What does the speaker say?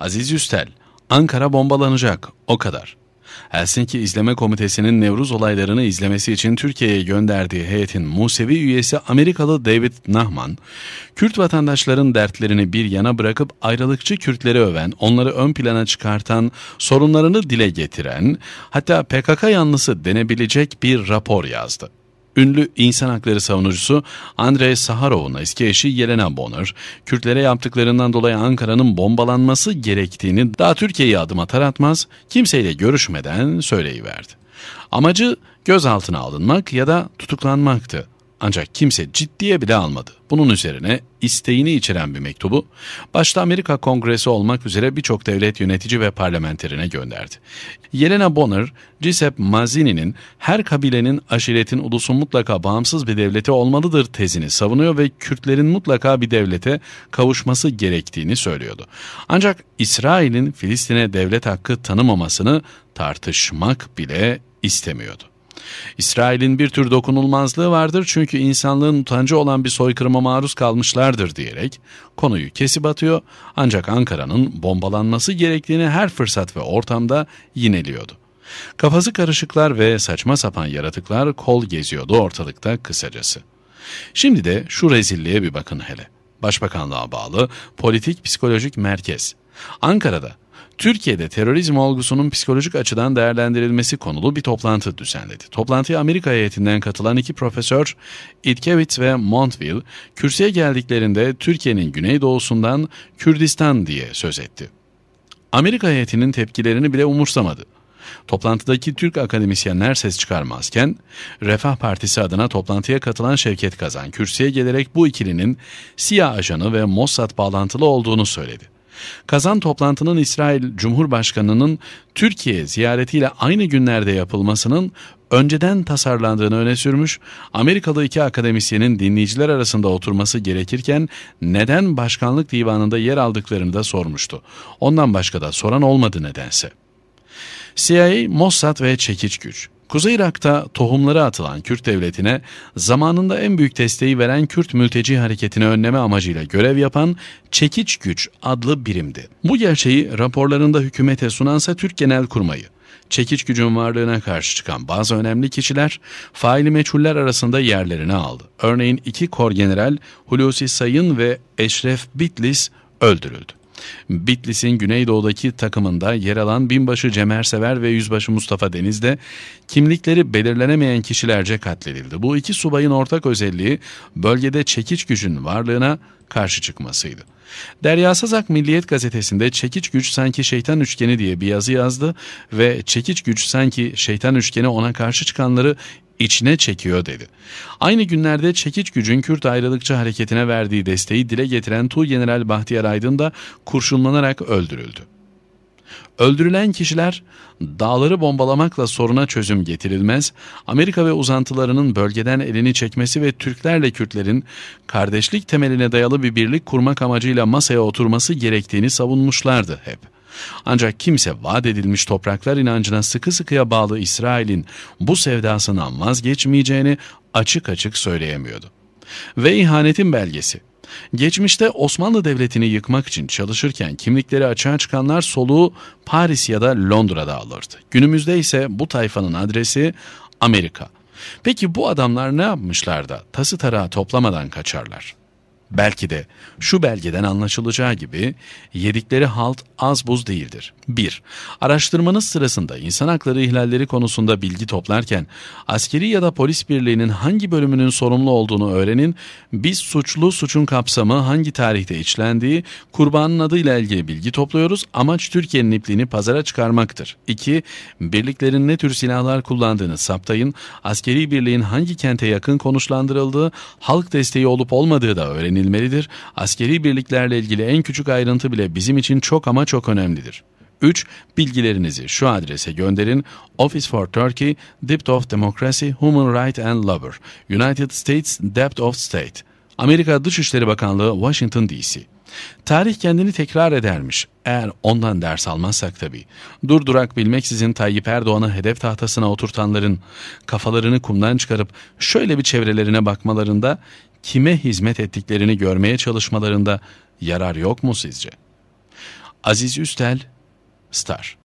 Aziz Yüstel, Ankara bombalanacak, o kadar. Helsinki İzleme Komitesi'nin Nevruz olaylarını izlemesi için Türkiye'ye gönderdiği heyetin Musevi üyesi Amerikalı David Nahman, Kürt vatandaşların dertlerini bir yana bırakıp ayrılıkçı Kürtleri öven, onları ön plana çıkartan, sorunlarını dile getiren, hatta PKK yanlısı denebilecek bir rapor yazdı. Ünlü insan hakları savunucusu Andrei Saharov'un eski eşi Yelena Bonner, Kürtlere yaptıklarından dolayı Ankara'nın bombalanması gerektiğini daha Türkiye'yi adım atar atmaz kimseyle görüşmeden söyleyiverdi. Amacı gözaltına alınmak ya da tutuklanmaktı. Ancak kimse ciddiye bile almadı. Bunun üzerine isteğini içeren bir mektubu başta Amerika Kongresi olmak üzere birçok devlet yönetici ve parlamenterine gönderdi. Yelena Bonner, Giuseppe Mazzini'nin her kabilenin aşiretin ulusun mutlaka bağımsız bir devleti olmalıdır tezini savunuyor ve Kürtlerin mutlaka bir devlete kavuşması gerektiğini söylüyordu. Ancak İsrail'in Filistin'e devlet hakkı tanımamasını tartışmak bile istemiyordu. İsrail'in bir tür dokunulmazlığı vardır çünkü insanlığın utancı olan bir soykırıma maruz kalmışlardır diyerek konuyu kesip atıyor ancak Ankara'nın bombalanması gerektiğini her fırsat ve ortamda yineliyordu. Kafası karışıklar ve saçma sapan yaratıklar kol geziyordu ortalıkta kısacası. Şimdi de şu rezilliğe bir bakın hele. Başbakanlığa bağlı Politik Psikolojik Merkez. Ankara'da Türkiye'de terörizm olgusunun psikolojik açıdan değerlendirilmesi konulu bir toplantı düzenledi. Toplantıya Amerika heyetinden katılan iki profesör Itkevitz ve Montville kürsüye geldiklerinde Türkiye'nin güneydoğusundan Kürdistan diye söz etti. Amerika heyetinin tepkilerini bile umursamadı. Toplantıdaki Türk akademisyenler ses çıkarmazken Refah Partisi adına toplantıya katılan Şevket Kazan kürsüye gelerek bu ikilinin siyah ajanı ve Mossad bağlantılı olduğunu söyledi. Kazan toplantının İsrail Cumhurbaşkanı'nın Türkiye ziyaretiyle aynı günlerde yapılmasının önceden tasarlandığını öne sürmüş, Amerikalı iki akademisyenin dinleyiciler arasında oturması gerekirken neden başkanlık divanında yer aldıklarını da sormuştu. Ondan başka da soran olmadı nedense. CIA, Mossad ve Çekiç Güç Kuzey Irak'ta tohumları atılan Kürt devletine zamanında en büyük desteği veren Kürt mülteci hareketini önleme amacıyla görev yapan Çekiç Güç adlı birimdi. Bu gerçeği raporlarında hükümete sunansa Türk Genel Kurmayı. Çekiç gücün varlığına karşı çıkan bazı önemli kişiler faili meçhuller arasında yerlerini aldı. Örneğin iki kor general Hulusi Sayın ve Eşref Bitlis öldürüldü. Bitlis'in Güneydoğu'daki takımında yer alan binbaşı Cem Ersever ve yüzbaşı Mustafa Deniz de kimlikleri belirlenemeyen kişilerce katledildi. Bu iki subayın ortak özelliği bölgede çekiç gücün varlığına karşı çıkmasıydı. Derya Sazak Milliyet gazetesinde çekiç güç sanki şeytan üçgeni diye bir yazı yazdı ve çekiç güç sanki şeytan üçgeni ona karşı çıkanları içine çekiyor dedi. Aynı günlerde çekiç gücün Kürt ayrılıkçı hareketine verdiği desteği dile getiren General Bahtiyar Aydın da kurşunlanarak öldürüldü. Öldürülen kişiler dağları bombalamakla soruna çözüm getirilmez, Amerika ve uzantılarının bölgeden elini çekmesi ve Türklerle Kürtlerin kardeşlik temeline dayalı bir birlik kurmak amacıyla masaya oturması gerektiğini savunmuşlardı hep.'' Ancak kimse vaat edilmiş topraklar inancına sıkı sıkıya bağlı İsrail'in bu sevdasından vazgeçmeyeceğini açık açık söyleyemiyordu. Ve ihanetin belgesi. Geçmişte Osmanlı Devleti'ni yıkmak için çalışırken kimlikleri açığa çıkanlar soluğu Paris ya da Londra'da alırdı. Günümüzde ise bu tayfanın adresi Amerika. Peki bu adamlar ne yapmışlar da tası tarağı toplamadan kaçarlar? Belki de şu belgeden anlaşılacağı gibi yedikleri halt az buz değildir. 1. Araştırmanız sırasında insan hakları ihlalleri konusunda bilgi toplarken askeri ya da polis birliğinin hangi bölümünün sorumlu olduğunu öğrenin. Biz suçlu suçun kapsamı hangi tarihte işlendiği kurbanın adıyla ilgili bilgi topluyoruz. Amaç Türkiye'nin ipliğini pazara çıkarmaktır. 2. Birliklerin ne tür silahlar kullandığını saptayın. Askeri birliğin hangi kente yakın konuşlandırıldığı, halk desteği olup olmadığı da öğrenin edinilmelidir. Askeri birliklerle ilgili en küçük ayrıntı bile bizim için çok ama çok önemlidir. 3. Bilgilerinizi şu adrese gönderin. Office for Turkey, Dept of Democracy, Human Rights and Labor, United States Dept of State, Amerika Dışişleri Bakanlığı, Washington D.C. Tarih kendini tekrar edermiş. Eğer ondan ders almazsak tabii. Durdurak bilmeksizin Tayyip Erdoğan'ı hedef tahtasına oturtanların kafalarını kumdan çıkarıp şöyle bir çevrelerine bakmalarında kime hizmet ettiklerini görmeye çalışmalarında yarar yok mu sizce? Aziz Üstel, Star